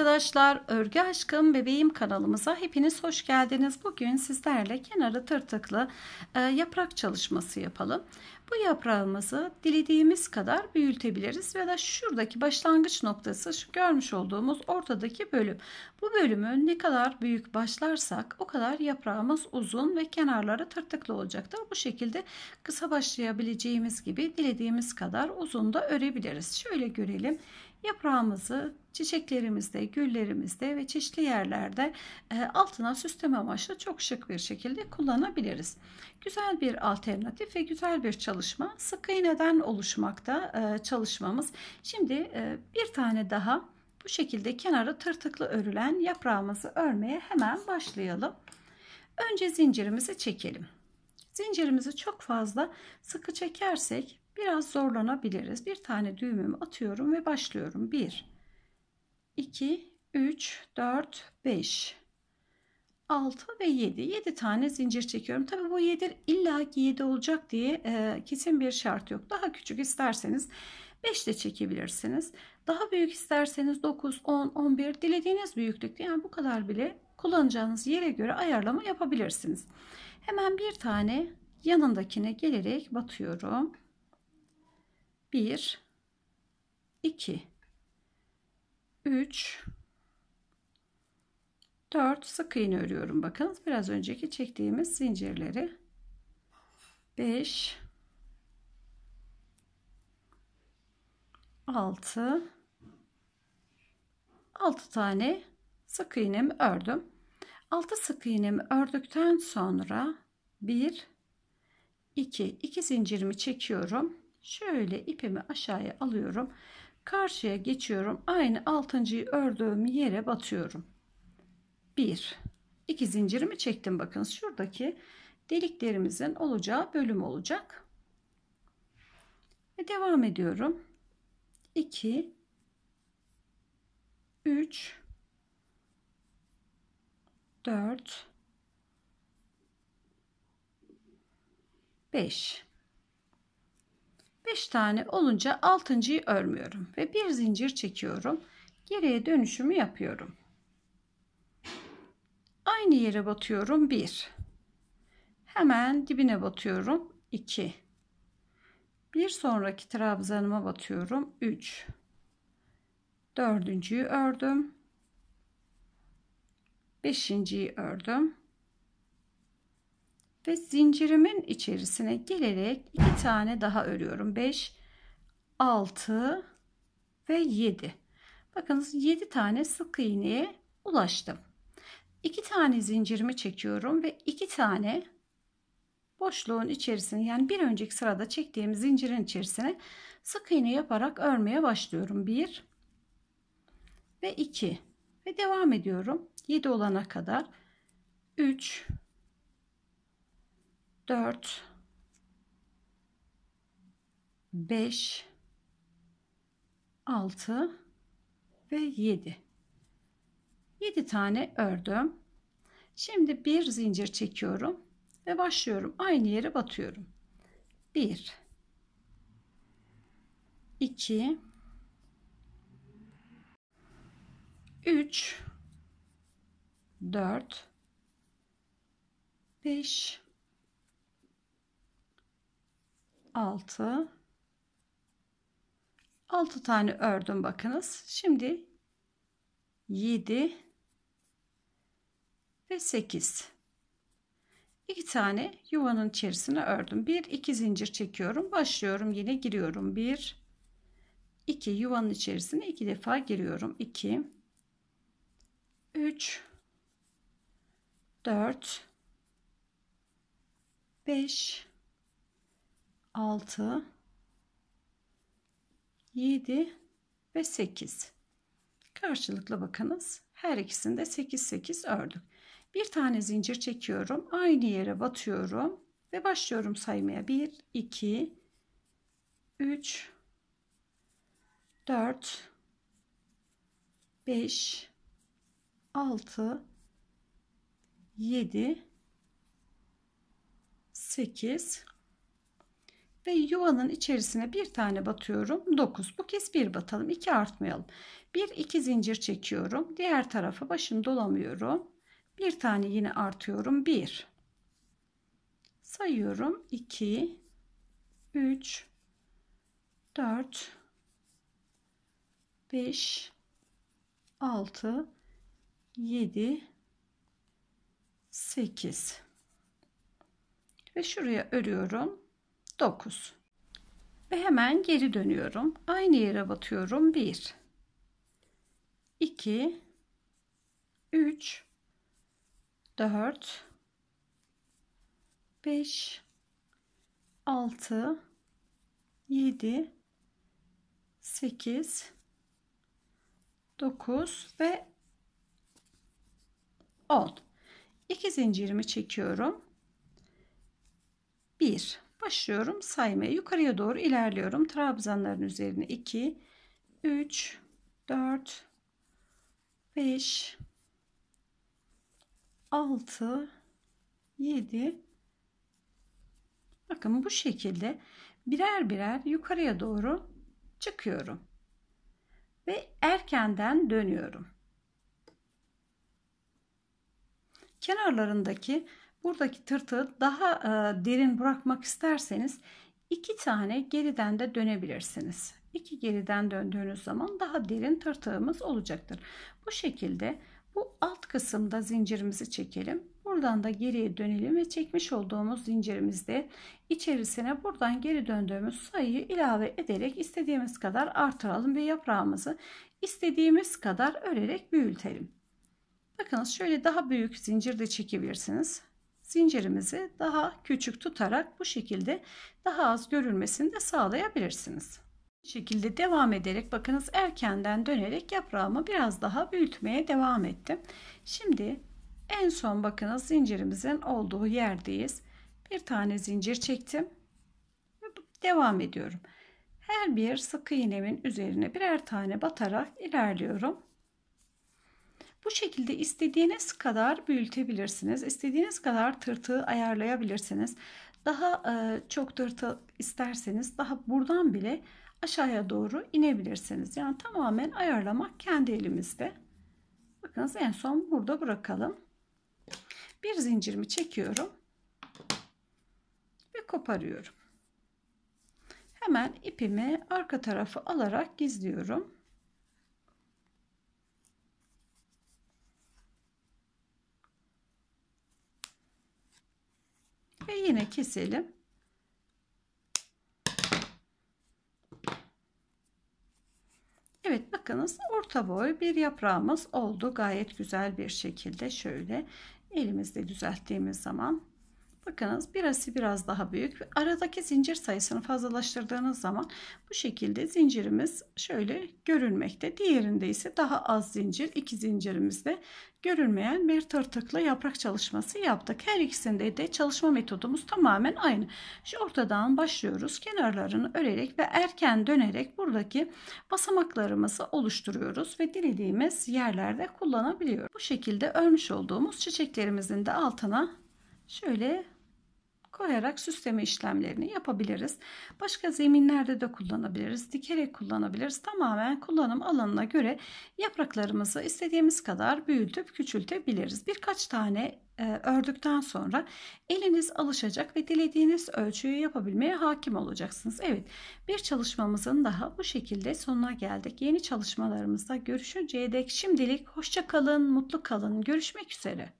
arkadaşlar, Örgü Aşkım Bebeğim kanalımıza hepiniz hoş geldiniz. Bugün sizlerle kenarı tırtıklı e, yaprak çalışması yapalım. Bu yaprağımızı dilediğimiz kadar büyütebiliriz ya da şuradaki başlangıç noktası şu görmüş olduğumuz ortadaki bölüm. Bu bölümü ne kadar büyük başlarsak o kadar yaprağımız uzun ve kenarları tırtıklı olacaktır. Bu şekilde kısa başlayabileceğimiz gibi dilediğimiz kadar uzun da örebiliriz. Şöyle görelim yaprağımızı çiçeklerimizde, güllerimizde ve çeşitli yerlerde e, altına süsleme amaçlı çok şık bir şekilde kullanabiliriz. Güzel bir alternatif ve güzel bir çalışma. Sık iğneden oluşmakta e, çalışmamız. Şimdi e, bir tane daha bu şekilde kenara tırtıklı örülen yaprağımızı örmeye hemen başlayalım. Önce zincirimizi çekelim. Zincirimizi çok fazla sıkı çekersek Biraz zorlanabiliriz. Bir tane düğümümü atıyorum ve başlıyorum. 1, 2, 3, 4, 5, 6 ve 7. 7 tane zincir çekiyorum. Tabi bu 7 illa ki 7 olacak diye e, kesin bir şart yok. Daha küçük isterseniz 5 de çekebilirsiniz. Daha büyük isterseniz 9, 10, 11 dilediğiniz büyüklükte yani bu kadar bile kullanacağınız yere göre ayarlama yapabilirsiniz. Hemen bir tane yanındakine gelerek batıyorum. 1 2 3 4 sık iğne örüyorum bakın biraz önceki çektiğimiz zincirleri 5 6 6 tane sık iğnemi ördüm 6 sık iğnemi ördükten sonra 1 2 2 zincirimi çekiyorum Şöyle ipimi aşağıya alıyorum. Karşıya geçiyorum. Aynı altıncıyı ördüğüm yere batıyorum. Bir, iki zincirimi çektim. Bakın şuradaki deliklerimizin olacağı bölüm olacak. Ve devam ediyorum. 2 3 4 5 5 tane olunca 6.yı örmüyorum ve bir zincir çekiyorum. Geriye dönüşümü yapıyorum. Aynı yere batıyorum 1. Hemen dibine batıyorum 2. Bir sonraki trabzanıma batıyorum 3. Dördüncüyü ördüm. Beşinciyi ördüm ve zincirimin içerisine gelerek iki tane daha örüyorum 5 6 ve 7 bakınız 7 tane sık iğneye ulaştım 2 tane zincirimi çekiyorum ve iki tane boşluğun içerisine yani bir önceki sırada çektiğim zincirin içerisine sık iğne yaparak örmeye başlıyorum 1 ve 2 ve devam ediyorum 7 olana kadar 3 4 5 6 ve 7 7 tane ördüm şimdi bir zincir çekiyorum ve başlıyorum aynı yere batıyorum 1 2 3 4 5 6 6 tane ördüm bakınız. Şimdi 7 ve 8 2 tane yuvanın içerisine ördüm. 1 2 zincir çekiyorum. Başlıyorum. Yine giriyorum. 1 2 yuvanın içerisine 2 defa giriyorum. 2 3 4 5 6 7 ve 8 karşılıklı bakınız her ikisinde 8 8 ördük bir tane zincir çekiyorum aynı yere batıyorum ve başlıyorum saymaya 1 2 3 4 5 6 7 8 ve yuvanın içerisine bir tane batıyorum 9 bu kez bir batalım 2 artmayalım 1 2 zincir çekiyorum diğer tarafa başım dolamıyorum bir tane yine artıyorum 1 sayıyorum 2 3 4 5 6 7 8 ve şuraya örüyorum 9 ve hemen geri dönüyorum. Aynı yere batıyorum. 1 2 3 4 5 6 7 8 9 ve 10 2 zincirimi çekiyorum 1 Başlıyorum saymaya. Yukarıya doğru ilerliyorum. Trabzanların üzerine 2, 3, 4, 5, 6, 7. Bakın bu şekilde birer birer yukarıya doğru çıkıyorum. Ve erkenden dönüyorum. Kenarlarındaki Buradaki tırtığı daha e, derin bırakmak isterseniz iki tane geriden de dönebilirsiniz. İki geriden döndüğünüz zaman daha derin tırtığımız olacaktır. Bu şekilde bu alt kısımda zincirimizi çekelim. Buradan da geriye dönelim ve çekmiş olduğumuz zincirimizde içerisine buradan geri döndüğümüz sayıyı ilave ederek istediğimiz kadar artıralım ve yaprağımızı istediğimiz kadar örerek büyütelim. Bakınız şöyle daha büyük zincir de çekebilirsiniz zincirimizi daha küçük tutarak bu şekilde daha az görülmesini de sağlayabilirsiniz. Bu şekilde devam ederek bakınız erkenden dönerek yaprağımı biraz daha büyütmeye devam ettim. Şimdi en son bakınız zincirimizin olduğu yerdeyiz. Bir tane zincir çektim. ve Devam ediyorum. Her bir sık iğnemin üzerine birer tane batarak ilerliyorum. Bu şekilde istediğiniz kadar büyütebilirsiniz. İstediğiniz kadar tırtığı ayarlayabilirsiniz. Daha e, çok tırtı isterseniz daha buradan bile aşağıya doğru inebilirsiniz. Yani tamamen ayarlamak kendi elimizde. Bakınız en son burada bırakalım. Bir zincirimi çekiyorum ve koparıyorum. Hemen ipimi arka tarafı alarak gizliyorum. keselim. Evet bakınız orta boy bir yaprağımız oldu. Gayet güzel bir şekilde şöyle elimizde düzelttiğimiz zaman Bakınız birası biraz daha büyük. Aradaki zincir sayısını fazlalaştırdığınız zaman bu şekilde zincirimiz şöyle görünmekte. Diğerinde ise daha az zincir, iki zincirimizde görünmeyen bir tırtıklı yaprak çalışması yaptık. Her ikisinde de çalışma metodumuz tamamen aynı. Şu ortadan başlıyoruz. Kenarlarını örerek ve erken dönerek buradaki basamaklarımızı oluşturuyoruz ve dilediğimiz yerlerde kullanabiliyoruz. Bu şekilde örmüş olduğumuz çiçeklerimizin de altına şöyle koyarak süsleme işlemlerini yapabiliriz. Başka zeminlerde de kullanabiliriz. Dikerek kullanabiliriz. Tamamen kullanım alanına göre yapraklarımızı istediğimiz kadar büyütüp küçültebiliriz. Birkaç tane e, ördükten sonra eliniz alışacak ve dilediğiniz ölçüyü yapabilmeye hakim olacaksınız. Evet bir çalışmamızın daha bu şekilde sonuna geldik. Yeni çalışmalarımızda görüşünceye dek şimdilik hoşça kalın, mutlu kalın. Görüşmek üzere.